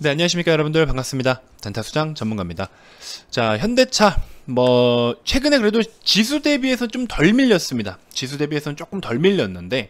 네, 안녕하십니까 여러분들 반갑습니다. 단타 수장 전문가입니다. 자, 현대차 뭐 최근에 그래도 지수 대비해서 좀 덜 밀렸습니다. 지수 대비해서는 조금 덜 밀렸는데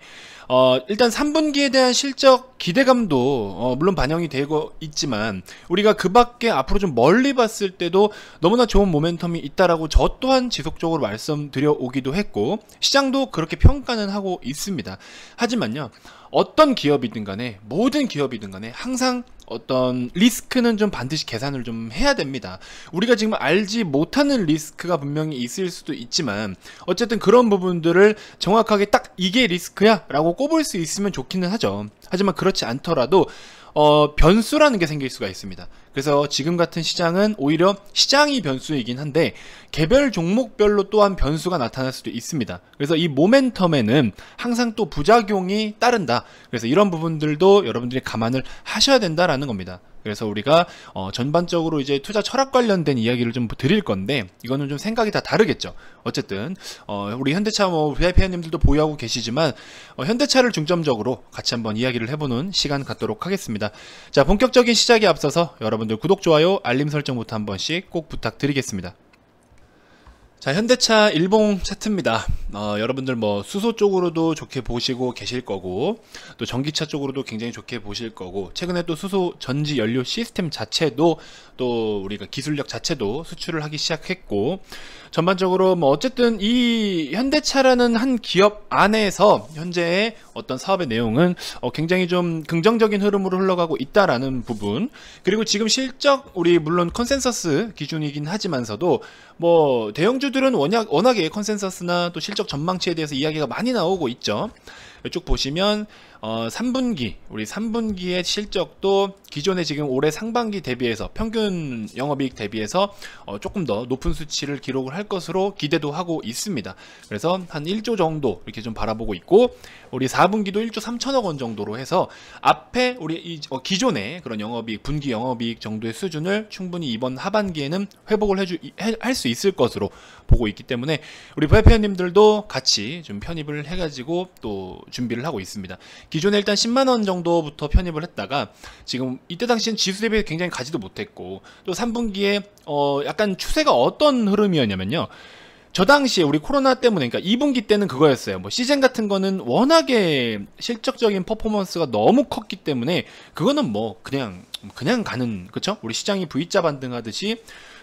어, 일단 3분기에 대한 실적 기대감도 어, 물론 반영이 되고 있지만 우리가 그 밖에 앞으로 좀 멀리 봤을 때도 너무나 좋은 모멘텀이 있다라고 저 또한 지속적으로 말씀드려 오기도 했고 시장도 그렇게 평가는 하고 있습니다. 하지만요. 어떤 기업이든 간에 모든 기업이든 간에 항상 어떤 리스크는 좀 반드시 계산을 좀 해야 됩니다. 우리가 지금 알지 못하는 리스크가 분명히 있을 수도 있지만 어쨌든 그런 부분들을 정확하게 딱 이게 리스크야 라고 꼽을 수 있으면 좋기는 하죠. 하지만 그렇지 않더라도 어, 변수라는 게 생길 수가 있습니다. 그래서 지금 같은 시장은 오히려 시장이 변수이긴 한데 개별 종목별로 또한 변수가 나타날 수도 있습니다. 그래서 이 모멘텀에는 항상 또 부작용이 따른다. 그래서 이런 부분들도 여러분들이 감안을 하셔야 된다라는 겁니다. 그래서 우리가 어, 전반적으로 이제 투자 철학 관련된 이야기를 좀 드릴 건데 이거는 좀 생각이 다 다르겠죠. 어쨌든 어, 우리 현대차 뭐 VIP 회원님들도 보유하고 계시지만 어, 현대차를 중점적으로 같이 한번 이야기를 해보는 시간 갖도록 하겠습니다. 자 본격적인 시작에 앞서서 여러분들 구독 좋아요 알림 설정부터 한 번씩 꼭 부탁드리겠습니다. 자 현대차 일봉 차트입니다 어, 여러분들 뭐 수소 쪽으로도 좋게 보시고 계실 거고 또 전기차 쪽으로도 굉장히 좋게 보실 거고 최근에 또 수소 전지 연료 시스템 자체도 또 우리가 기술력 자체도 수출을 하기 시작했고 전반적으로 뭐 어쨌든 이 현대차라는 한 기업 안에서 현재의 어떤 사업의 내용은 어 굉장히 좀 긍정적인 흐름으로 흘러가고 있다라는 부분 그리고 지금 실적 우리 물론 컨센서스 기준이긴 하지만서도 뭐 대형주들은 워낙, 워낙에 컨센서스나 또 실적 전망치에 대해서 이야기가 많이 나오고 있죠. 이쪽 보시면 어, 3분기 우리 3분기의 실적도 기존에 지금 올해 상반기 대비해서 평균 영업이익 대비해서 어, 조금 더 높은 수치를 기록을 할 것으로 기대도 하고 있습니다. 그래서 한 1조 정도 이렇게 좀 바라보고 있고 우리 4분기도 1조 3천억 원 정도로 해서 앞에 우리 이, 어, 기존의 그런 영업이익 분기 영업이익 정도의 수준을 충분히 이번 하반기에는 회복을 할 수 있을 것으로 보고 있기 때문에 우리 부회원님들도 같이 좀 편입을 해가지고 또 준비를 하고 있습니다. 기존에 일단 10만원 정도부터 편입을 했다가 지금 이때 당시엔 지수 대비 굉장히 가지도 못했고 또 3분기에 어 약간 추세가 어떤 흐름이었냐면요. 저 당시에 우리 코로나 때문에 그러니까 2분기 때는 그거였어요. 뭐 시즌 같은 거는 워낙에 실적적인 퍼포먼스가 너무 컸기 때문에 그거는 뭐 그냥 그냥 가는 그쵸? 우리 시장이 V자 반등하듯이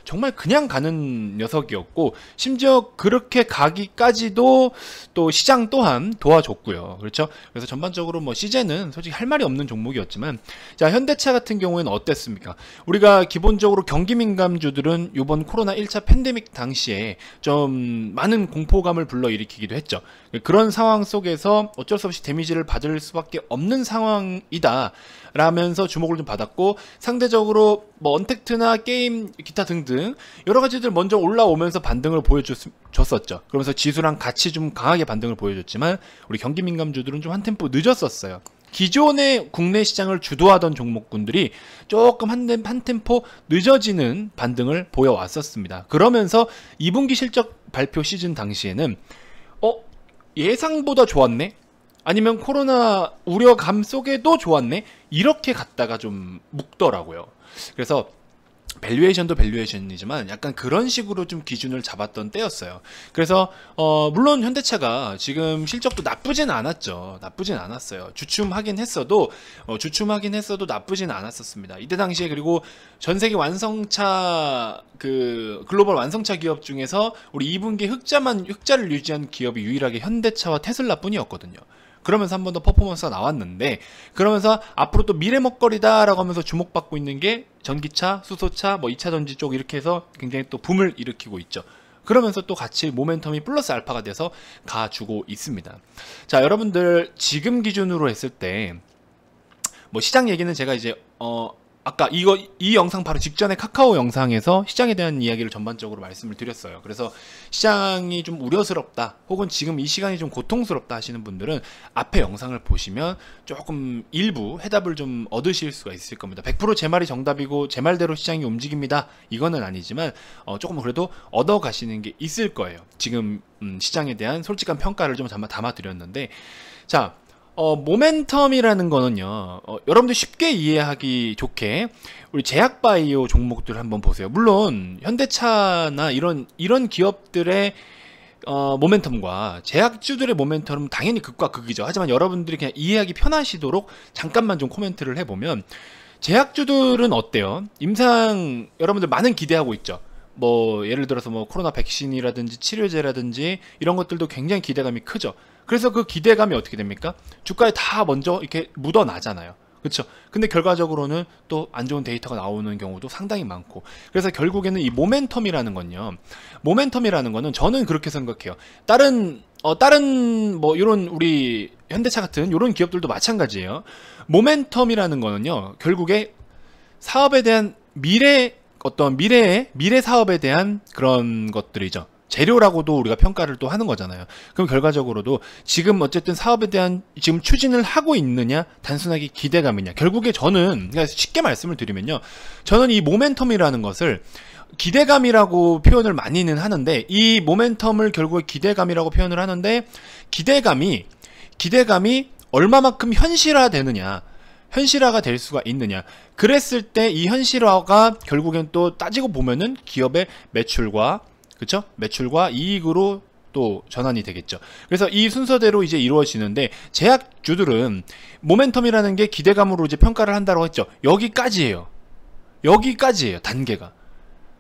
정말 그냥 가는 녀석이었고 심지어 그렇게 가기까지도 또 시장 또한 도와줬고요. 그렇죠? 그래서 전반적으로 뭐 시제는 솔직히 할 말이 없는 종목이었지만 자 현대차 같은 경우에는 어땠습니까? 우리가 기본적으로 경기 민감주들은 이번 코로나 1차 팬데믹 당시에 좀 많은 공포감을 불러일으키기도 했죠. 그런 상황 속에서 어쩔 수 없이 데미지를 받을 수밖에 없는 상황이다 라면서 주목을 좀 받았고 상대적으로 뭐 언택트나 게임 기타 등등 반등 여러 가지들 먼저 올라오면서 반등을 보여줬었죠. 그러면서 지수랑 같이 좀 강하게 반등을 보여줬지만 우리 경기 민감주들은 좀 한 템포 늦었었어요. 기존의 국내 시장을 주도하던 종목군들이 조금 한, 한 템포 늦어지는 반등을 보여왔었습니다. 그러면서 2분기 실적 발표 시즌 당시에는 어 예상보다 좋았네? 아니면 코로나 우려감 속에도 좋았네? 이렇게 갔다가 좀묶더라고요 그래서 밸류에이션도 밸류에이션이지만 약간 그런 식으로 좀 기준을 잡았던 때였어요. 그래서 어 물론 현대차가 지금 실적도 나쁘진 않았죠. 나쁘진 않았어요. 주춤하긴 했어도 어 주춤하긴 했어도 나쁘진 않았었습니다. 이때 당시에 그리고 전 세계 완성차 그 글로벌 완성차 기업 중에서 우리 2분기 흑자만 흑자를 유지한 기업이 유일하게 현대차와 테슬라뿐이었거든요. 그러면서 한 번 더 퍼포먼스가 나왔는데 그러면서 앞으로 또 미래 먹거리다라고 하면서 주목받고 있는 게 전기차, 수소차, 뭐 2차 전지 쪽 이렇게 해서 굉장히 또 붐을 일으키고 있죠. 그러면서 또 같이 모멘텀이 플러스 알파가 돼서 가주고 있습니다. 자, 여러분들 지금 기준으로 했을 때 뭐 시장 얘기는 제가 이제 어 아까 이거 이 영상 바로 직전에 카카오 영상에서 시장에 대한 이야기를 전반적으로 말씀을 드렸어요. 그래서 시장이 좀 우려스럽다, 혹은 지금 이 시간이 좀 고통스럽다 하시는 분들은 앞에 영상을 보시면 조금 일부 해답을 좀 얻으실 수가 있을 겁니다. 100%제 말이 정답이고 제 말대로 시장이 움직입니다. 이거는 아니지만 어, 조금 그래도 얻어 가시는 게 있을 거예요. 지금 음, 시장에 대한 솔직한 평가를 좀 담아 드렸는데 자. 어, 모멘텀이라는 거는요, 어, 여러분들 쉽게 이해하기 좋게, 우리 제약바이오 종목들 한번 보세요. 물론, 현대차나 이런, 이런 기업들의 어, 모멘텀과 제약주들의 모멘텀은 당연히 극과 극이죠. 하지만 여러분들이 그냥 이해하기 편하시도록 잠깐만 좀 코멘트를 해보면, 제약주들은 어때요? 임상, 여러분들 많은 기대하고 있죠. 뭐, 예를 들어서 뭐, 코로나 백신이라든지 치료제라든지 이런 것들도 굉장히 기대감이 크죠. 그래서 그 기대감이 어떻게 됩니까? 주가에 다 먼저 이렇게 묻어나잖아요. 그렇죠. 근데 결과적으로는 또 안 좋은 데이터가 나오는 경우도 상당히 많고. 그래서 결국에는 이 모멘텀이라는 건요. 모멘텀이라는 거는 저는 그렇게 생각해요. 다른 어 다른 뭐 이런 우리 현대차 같은 이런 기업들도 마찬가지예요. 모멘텀이라는 거는요. 결국에 사업에 대한 미래 어떤 미래의 미래 사업에 대한 그런 것들이죠. 재료라고도 우리가 평가를 또 하는 거잖아요. 그럼 결과적으로도 지금 어쨌든 사업에 대한 지금 추진을 하고 있느냐, 단순하게 기대감이냐. 결국에 저는 그러니까 쉽게 말씀을 드리면요. 저는 이 모멘텀이라는 것을 기대감이라고 표현을 많이는 하는데 이 모멘텀을 결국에 기대감이라고 표현을 하는데 기대감이 기대감이 얼마만큼 현실화 되느냐 현실화가 될 수가 있느냐 그랬을 때 이 현실화가 결국엔 또 따지고 보면은 기업의 매출과 그쵸? 매출과 이익으로 또 전환이 되겠죠. 그래서 이 순서대로 이제 이루어지는데 제약주들은 모멘텀이라는 게 기대감으로 이제 평가를 한다고 했죠. 여기까지예요. 여기까지예요. 단계가.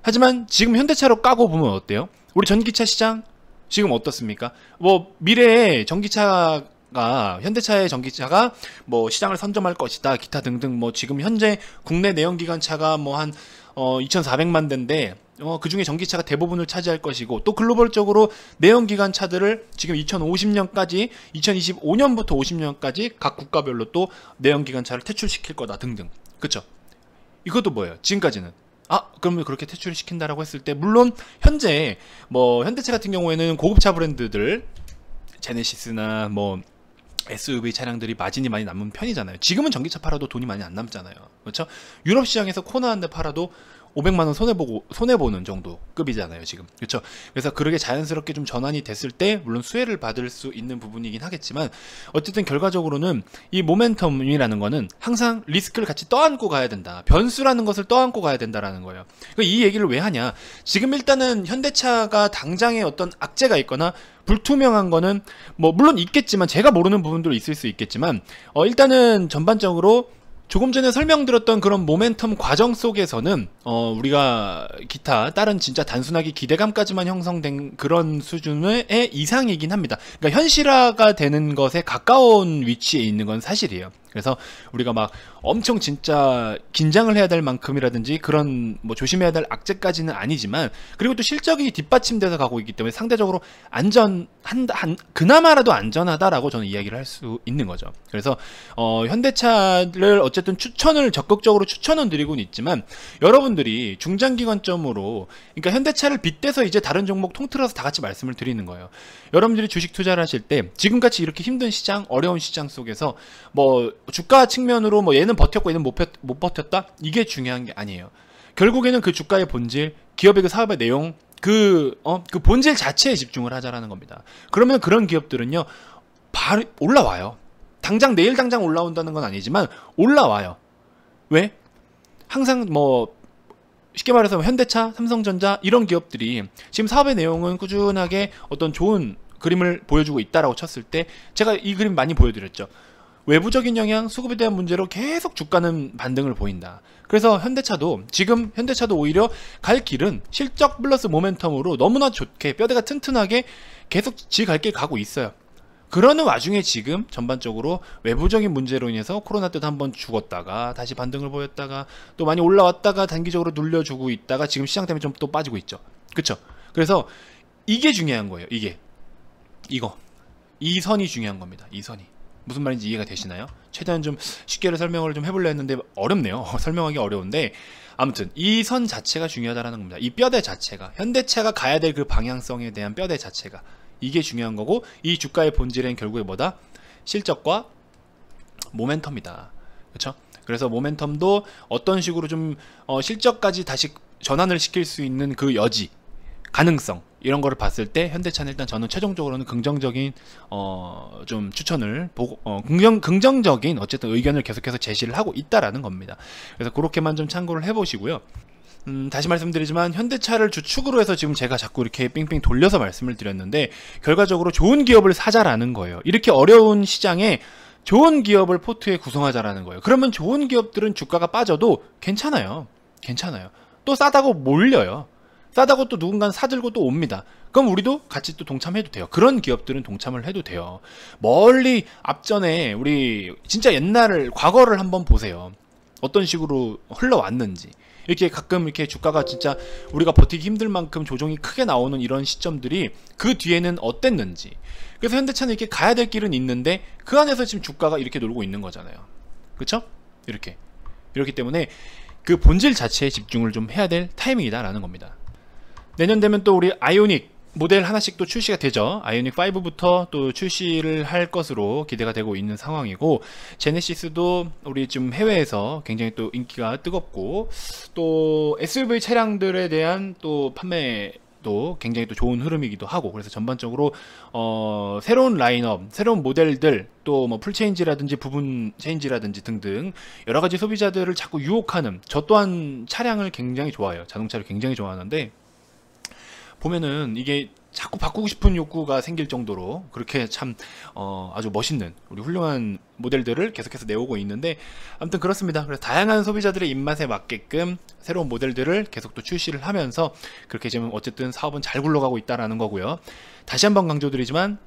하지만 지금 현대차로 까고 보면 어때요? 우리 전기차 시장 지금 어떻습니까? 뭐 미래에 전기차 가 현대차의 전기차가 뭐 시장을 선점할 것이다 기타 등등 뭐 지금 현재 국내 내연기관차가 뭐한 어, 2,400만 대인데 어, 그 중에 전기차가 대부분을 차지할 것이고 또 글로벌적으로 내연기관 차들을 지금 2050년까지 2025년부터 50년까지 각 국가별로 또 내연기관 차를 퇴출시킬 거다 등등 그쵸 이것도 뭐예요 지금까지는 아 그러면 그렇게 퇴출을 시킨다라고 했을 때 물론 현재 뭐 현대차 같은 경우에는 고급차 브랜드들 제네시스나 뭐 SUV 차량들이 마진이 많이 남은 편이잖아요. 지금은 전기차 팔아도 돈이 많이 안 남잖아요. 그렇죠? 유럽 시장에서 코나 한 대 팔아도 500만 원 손해 보고 손해 보는 정도 급이잖아요, 지금. 그렇죠? 그래서 그렇게 자연스럽게 좀 전환이 됐을 때 물론 수혜를 받을 수 있는 부분이긴 하겠지만 어쨌든 결과적으로는 이 모멘텀이라는 거는 항상 리스크를 같이 떠안고 가야 된다. 변수라는 것을 떠안고 가야 된다라는 거예요. 그러니까 이 얘기를 왜 하냐? 지금 일단은 현대차가 당장에 어떤 악재가 있거나 불투명한 거는 뭐 물론 있겠지만 제가 모르는 부분도 있을 수 있겠지만 어 일단은 전반적으로 조금 전에 설명드렸던 그런 모멘텀 과정 속에서는 어, 우리가 기타 다른 진짜 단순하게 기대감까지만 형성된 그런 수준의 이상이긴 합니다. 그러니까 현실화가 되는 것에 가까운 위치에 있는 건 사실이에요. 그래서 우리가 막 엄청 진짜 긴장을 해야 될 만큼이라든지 그런 뭐 조심해야 될 악재까지는 아니지만 그리고 또 실적이 뒷받침돼서 가고 있기 때문에 상대적으로 안전한 한 그나마라도 안전하다라고 저는 이야기를 할 수 있는 거죠. 그래서 어, 현대차를 어쨌든 추천을 적극적으로 추천은 드리고는 있지만 여러분들이 중장기 관점으로 그러니까 현대차를 빗대서 이제 다른 종목 통틀어서 다 같이 말씀을 드리는 거예요. 여러분들이 주식 투자를 하실 때 지금같이 이렇게 힘든 시장, 어려운 시장 속에서 뭐 주가 측면으로 뭐 얘는 버텼고 얘는 못, 못 버텼다 이게 중요한 게 아니에요. 결국에는 그 주가의 본질, 기업의 그 사업의 내용, 그, 어, 그 본질 자체에 집중을 하자라는 겁니다. 그러면 그런 기업들은요, 바로 올라와요. 당장, 내일 당장 올라온다는 건 아니지만, 올라와요. 왜? 항상 뭐, 쉽게 말해서 현대차, 삼성전자, 이런 기업들이 지금 사업의 내용은 꾸준하게 어떤 좋은 그림을 보여주고 있다라고 쳤을 때, 제가 이 그림 많이 보여드렸죠. 외부적인 영향, 수급에 대한 문제로 계속 주가는 반등을 보인다. 그래서 현대차도 지금 현대차도 오히려 갈 길은 실적 플러스 모멘텀으로 너무나 좋게 뼈대가 튼튼하게 계속 지 갈 길 가고 있어요. 그러는 와중에 지금 전반적으로 외부적인 문제로 인해서 코로나 때도 한번 죽었다가 다시 반등을 보였다가 또 많이 올라왔다가 단기적으로 눌려주고 있다가 지금 시장 때문에 좀 또 빠지고 있죠. 그쵸? 그래서 이게 중요한 거예요. 이게 이거 이 선이 중요한 겁니다. 이 선이 무슨 말인지 이해가 되시나요? 최대한 좀 쉽게 설명을 좀 해볼려 했는데 어렵네요. 설명하기 어려운데 아무튼 이 선 자체가 중요하다라는 겁니다. 이 뼈대 자체가 현대차가 가야 될 그 방향성에 대한 뼈대 자체가 이게 중요한 거고 이 주가의 본질은 결국에 뭐다? 실적과 모멘텀이다. 그렇죠? 그래서 모멘텀도 어떤 식으로 좀 어, 실적까지 다시 전환을 시킬 수 있는 그 여지 가능성 이런 거를 봤을 때 현대차는 일단 저는 최종적으로는 긍정적인 어좀 추천을 보고 어 긍정 긍정적인 어쨌든 의견을 계속해서 제시를 하고 있다라는 겁니다. 그래서 그렇게만 좀 참고를 해보시고요. 음, 다시 말씀드리지만 현대차를 주축으로 해서 지금 제가 자꾸 이렇게 빙빙 돌려서 말씀을 드렸는데 결과적으로 좋은 기업을 사자라는 거예요. 이렇게 어려운 시장에 좋은 기업을 포트에 구성하자라는 거예요. 그러면 좋은 기업들은 주가가 빠져도 괜찮아요. 괜찮아요. 또 싸다고 몰려요. 싸다고 또 누군가는 사들고 또 옵니다. 그럼 우리도 같이 또 동참해도 돼요. 그런 기업들은 동참을 해도 돼요. 멀리 앞전에 우리 진짜 옛날을 과거를 한번 보세요. 어떤 식으로 흘러왔는지. 이렇게 가끔 이렇게 주가가 진짜 우리가 버티기 힘들 만큼 조정이 크게 나오는 이런 시점들이 그 뒤에는 어땠는지. 그래서 현대차는 이렇게 가야 될 길은 있는데 그 안에서 지금 주가가 이렇게 놀고 있는 거잖아요. 그쵸? 이렇게. 이렇기 때문에 그 본질 자체에 집중을 좀 해야 될 타이밍이다라는 겁니다. 내년 되면 또 우리 아이오닉 모델 하나씩 또 출시가 되죠 아이오닉 5부터 또 출시를 할 것으로 기대가 되고 있는 상황이고 제네시스도 우리 지금 해외에서 굉장히 또 인기가 뜨겁고 또 SUV 차량들에 대한 또 판매 도 굉장히 또 좋은 흐름이기도 하고 그래서 전반적으로 어 새로운 라인업, 새로운 모델들 또 뭐 풀체인지라든지 부분 체인지라든지 등등 여러 가지 소비자들을 자꾸 유혹하는 저 또한 차량을 굉장히 좋아해요. 자동차를 굉장히 좋아하는데 보면은 이게 자꾸 바꾸고 싶은 욕구가 생길 정도로 그렇게 참 어, 아주 멋있는 우리 훌륭한 모델들을 계속해서 내오고 있는데 아무튼 그렇습니다. 그래서 다양한 소비자들의 입맛에 맞게끔 새로운 모델들을 계속 또 출시를 하면서 그렇게 지금 어쨌든 사업은 잘 굴러가고 있다라는 거고요. 다시 한번 강조드리지만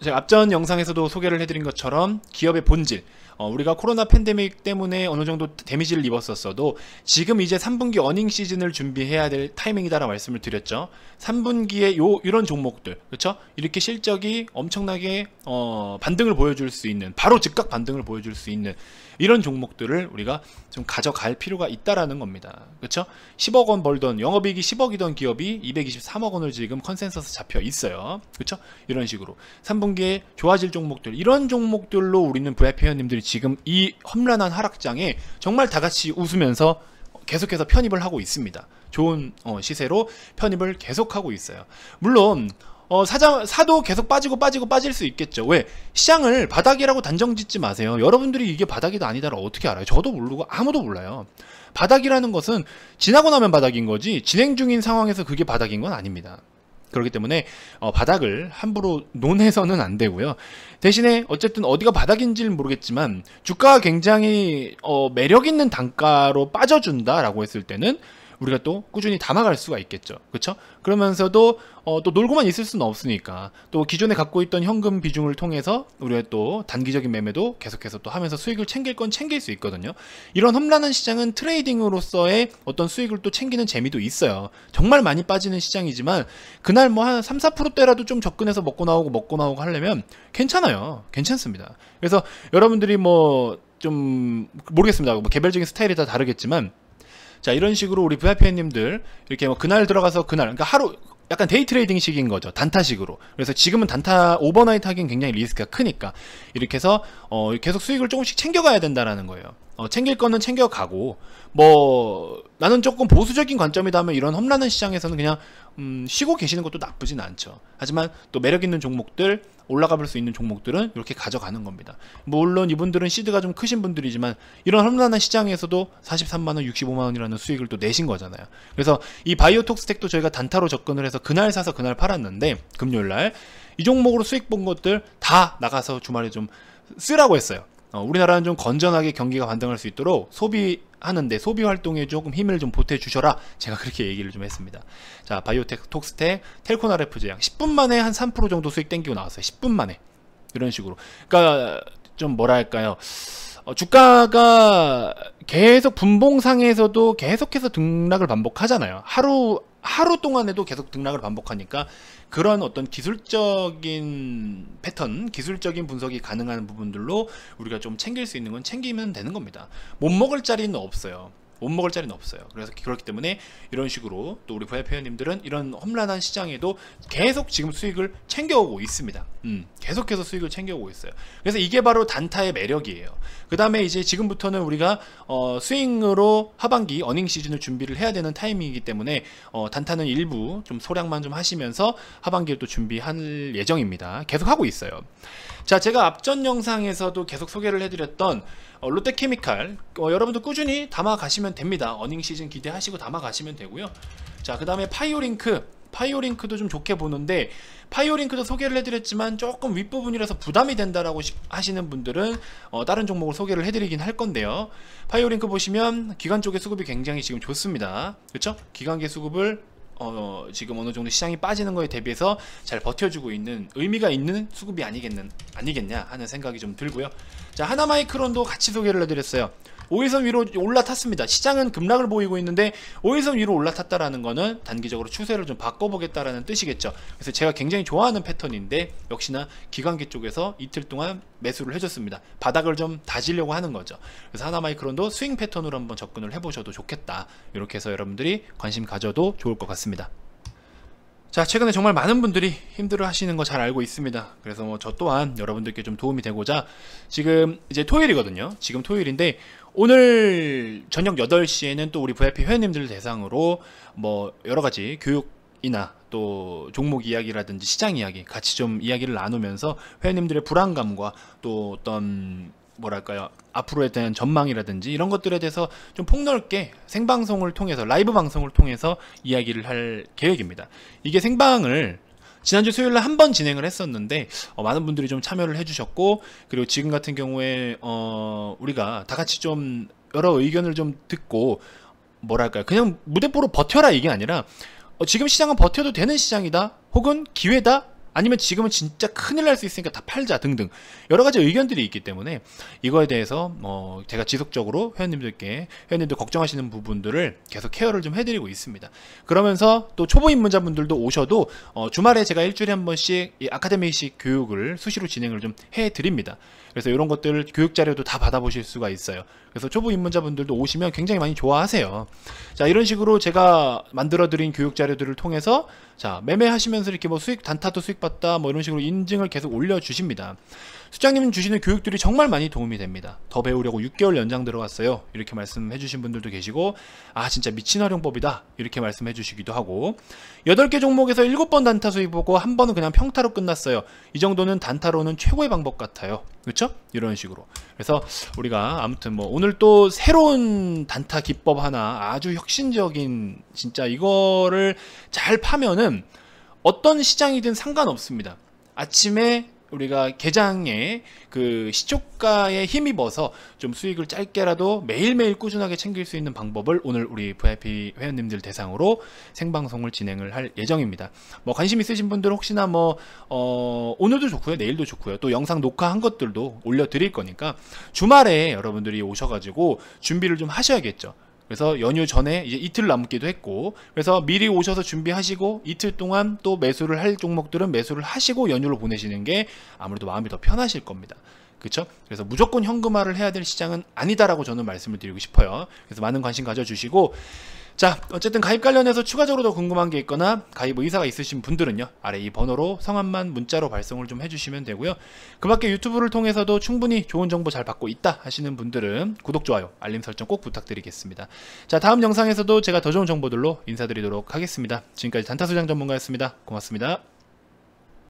제가 앞전 영상에서도 소개를 해드린 것처럼 기업의 본질 어, 우리가 코로나 팬데믹 때문에 어느 정도 데미지를 입었었어도 지금 이제 3분기 어닝 시즌을 준비해야 될 타이밍이다라고 말씀을 드렸죠. 3분기에 요 이런 종목들 그렇죠? 이렇게 실적이 엄청나게 어, 반등을 보여줄 수 있는 바로 즉각 반등을 보여줄 수 있는 이런 종목들을 우리가 좀 가져갈 필요가 있다라는 겁니다. 그렇죠? 10억 원 벌던 영업이익이 10억이던 기업이 223억 원을 지금 컨센서스 잡혀 있어요. 그렇죠? 이런 식으로 3분기에 좋아질 종목들 이런 종목들로 우리는 VIP 회원님들이 지금 이 험난한 하락장에 정말 다 같이 웃으면서 계속해서 편입을 하고 있습니다. 좋은 어, 시세로 편입을 계속하고 있어요. 물론 어, 사장, 사도 계속 빠지고 빠지고 빠질 수 있겠죠. 왜? 시장을 바닥이라고 단정 짓지 마세요. 여러분들이 이게 바닥이다 아니다를 어떻게 알아요? 저도 모르고 아무도 몰라요. 바닥이라는 것은 지나고 나면 바닥인 거지 진행 중인 상황에서 그게 바닥인 건 아닙니다. 그렇기 때문에 어, 바닥을 함부로 논해서는 안 되고요. 대신에 어쨌든 어디가 바닥인지는 모르겠지만 주가가 굉장히 어, 매력 있는 단가로 빠져준다라고 했을 때는 우리가 또 꾸준히 담아갈 수가 있겠죠. 그렇죠? 그러면서도 어, 또 놀고만 있을 수는 없으니까 또 기존에 갖고 있던 현금 비중을 통해서 우리가 또 단기적인 매매도 계속해서 또 하면서 수익을 챙길 건 챙길 수 있거든요. 이런 험난한 시장은 트레이딩으로서의 어떤 수익을 또 챙기는 재미도 있어요. 정말 많이 빠지는 시장이지만 그날 뭐 한 3, 4%대라도 좀 접근해서 먹고 나오고 먹고 나오고 하려면 괜찮아요. 괜찮습니다. 그래서 여러분들이 뭐 좀 모르겠습니다. 뭐 개별적인 스타일이 다 다르겠지만 자 이런 식으로 우리 VIP님들 이렇게 뭐 그날 들어가서 그날 그러니까 하루 약간 데이트레이딩 식인 거죠 단타식으로 그래서 지금은 단타 오버나이트 하긴 굉장히 리스크가 크니까 이렇게 해서 어, 계속 수익을 조금씩 챙겨가야 된다라는 거예요 어, 챙길 거는 챙겨가고 뭐 나는 조금 보수적인 관점이다 하면 이런 험난한 시장에서는 그냥 음, 쉬고 계시는 것도 나쁘진 않죠 하지만 또 매력 있는 종목들 올라가 볼 수 있는 종목들은 이렇게 가져가는 겁니다. 물론 이분들은 시드가 좀 크신 분들이지만 이런 험난한 시장에서도 43만원, 65만원이라는 수익을 또 내신 거잖아요. 그래서 이 바이오톡스텍도 저희가 단타로 접근을 해서 그날 사서 그날 팔았는데 금요일날 이 종목으로 수익 본 것들 다 나가서 주말에 좀 쓰라고 했어요. 어, 우리나라는 좀 건전하게 경기가 반등할 수 있도록 소비하는데 소비 활동에 조금 힘을 좀 보태 주셔라 제가 그렇게 얘기를 좀 했습니다 자 바이오텍 톡스텍 텔코나레프 제약 10분 만에 한 3% 정도 수익 땡기고 나왔어요 10분 만에 이런 식으로 그러니까 좀 뭐랄까요 어, 주가가 계속 분봉상에서도 계속해서 등락을 반복하잖아요. 하루 하루 동안에도 계속 등락을 반복하니까 그런 어떤 기술적인 패턴, 기술적인 분석이 가능한 부분들로 우리가 좀 챙길 수 있는 건 챙기면 되는 겁니다. 못 먹을 자리는 없어요. 못 먹을 자리는 없어요. 그래서 그렇기 때문에 이런 식으로 또 우리 부회원님들은 이런 험란한 시장에도 계속 지금 수익을 챙겨오고 있습니다. 음, 계속해서 수익을 챙겨오고 있어요. 그래서 이게 바로 단타의 매력이에요. 그 다음에 이제 지금부터는 우리가 어, 스윙으로 하반기 어닝 시즌을 준비를 해야 되는 타이밍이기 때문에 어, 단타는 일부 좀 소량만 좀 하시면서 하반기를 또 준비할 예정입니다. 계속 하고 있어요. 자, 제가 앞전 영상에서도 계속 소개를 해드렸던 어, 롯데케미칼 어, 여러분도 꾸준히 담아가시면 됩니다 어닝 시즌 기대하시고 담아가시면 되고요 자 그 다음에 파이오링크 파이오링크도 좀 좋게 보는데 파이오링크도 소개를 해드렸지만 조금 윗부분이라서 부담이 된다라고 하시는 분들은 어 다른 종목을 소개를 해드리긴 할 건데요 파이오링크 보시면 기관 쪽의 수급이 굉장히 지금 좋습니다 그렇죠? 기관계 수급을 어, 지금 어느 정도 시장이 빠지는 거에 대비해서 잘 버텨주고 있는 의미가 있는 수급이 아니겠는 아니겠냐 하는 생각이 좀 들고요. 자 하나마이크론도 같이 소개를 해드렸어요. 5일선 위로 올라탔습니다. 시장은 급락을 보이고 있는데 5일선 위로 올라탔다라는 거는 단기적으로 추세를 좀 바꿔보겠다라는 뜻이겠죠. 그래서 제가 굉장히 좋아하는 패턴인데 역시나 기관계 쪽에서 이틀 동안 매수를 해줬습니다. 바닥을 좀 다지려고 하는 거죠. 그래서 하나마이크론도 스윙 패턴으로 한번 접근을 해보셔도 좋겠다. 이렇게 해서 여러분들이 관심 가져도 좋을 것 같습니다. 자 최근에 정말 많은 분들이 힘들어 하시는 거 잘 알고 있습니다 그래서 뭐 저 또한 여러분들께 좀 도움이 되고자 지금 이제 토요일이거든요 지금 토요일인데 오늘 저녁 8시에는 또 우리 VIP 회원님들 대상으로 뭐 여러 가지 교육이나 또 종목 이야기라든지 시장 이야기 같이 좀 이야기를 나누면서 회원님들의 불안감과 또 어떤 뭐랄까요 앞으로에 대한 전망이라든지 이런 것들에 대해서 좀 폭넓게 생방송을 통해서 라이브 방송을 통해서 이야기를 할 계획입니다 이게 생방을 지난주 수요일 날한번 진행을 했었는데 어, 많은 분들이 좀 참여를 해주셨고 그리고 지금 같은 경우에 어, 우리가 다 같이 좀 여러 의견을 좀 듣고 뭐랄까요 그냥 무대뽀로 버텨라 이게 아니라 어, 지금 시장은 버텨도 되는 시장이다 혹은 기회다 아니면 지금은 진짜 큰일 날 수 있으니까 다 팔자 등등 여러 가지 의견들이 있기 때문에 이거에 대해서 뭐 제가 지속적으로 회원님들께 회원님들 걱정하시는 부분들을 계속 케어를 좀 해드리고 있습니다. 그러면서 또 초보 입문자분들도 오셔도 어 주말에 제가 일주일에 한 번씩 아카데미식 교육을 수시로 진행을 좀 해드립니다. 그래서 이런 것들 교육 자료도 다 받아보실 수가 있어요. 그래서 초보 입문자분들도 오시면 굉장히 많이 좋아하세요. 자 이런 식으로 제가 만들어드린 교육 자료들을 통해서 자 매매하시면서 이렇게 뭐 수익 단타도 수익 봤다 뭐 이런 식으로 인증을 계속 올려주십니다 수장님 주시는 교육들이 정말 많이 도움이 됩니다. 더 배우려고 6개월 연장 들어갔어요. 이렇게 말씀해 주신 분들도 계시고 아 진짜 미친 활용법이다. 이렇게 말씀해 주시기도 하고 8개 종목에서 7번 단타 수입하고 한 번은 그냥 평타로 끝났어요. 이 정도는 단타로는 최고의 방법 같아요. 그렇죠? 이런 식으로. 그래서 우리가 아무튼 뭐 오늘 또 새로운 단타 기법 하나 아주 혁신적인 진짜 이거를 잘 파면은 어떤 시장이든 상관없습니다. 아침에 우리가 개장에그 시초가에 힘입어서 좀 수익을 짧게라도 매일매일 꾸준하게 챙길 수 있는 방법을 오늘 우리 VIP 회원님들 대상으로 생방송을 진행을 할 예정입니다. 뭐 관심 있으신 분들 혹시나 뭐 어, 오늘도 좋고요. 내일도 좋고요. 또 영상 녹화한 것들도 올려 드릴 거니까 주말에 여러분들이 오셔 가지고 준비를 좀 하셔야겠죠. 그래서 연휴 전에 이제 이틀 남기도 했고 그래서 미리 오셔서 준비하시고 이틀 동안 또 매수를 할 종목들은 매수를 하시고 연휴를 보내시는 게 아무래도 마음이 더 편하실 겁니다. 그렇죠? 그래서 무조건 현금화를 해야 될 시장은 아니다라고 저는 말씀을 드리고 싶어요. 그래서 많은 관심 가져주시고 자 어쨌든 가입 관련해서 추가적으로 더 궁금한 게 있거나 가입 의사가 있으신 분들은요 아래 이 번호로 성함만 문자로 발송을 좀 해주시면 되고요 그 밖에 유튜브를 통해서도 충분히 좋은 정보 잘 받고 있다 하시는 분들은 구독 좋아요 알림 설정 꼭 부탁드리겠습니다 자 다음 영상에서도 제가 더 좋은 정보들로 인사드리도록 하겠습니다 지금까지 단타수장 전문가였습니다 고맙습니다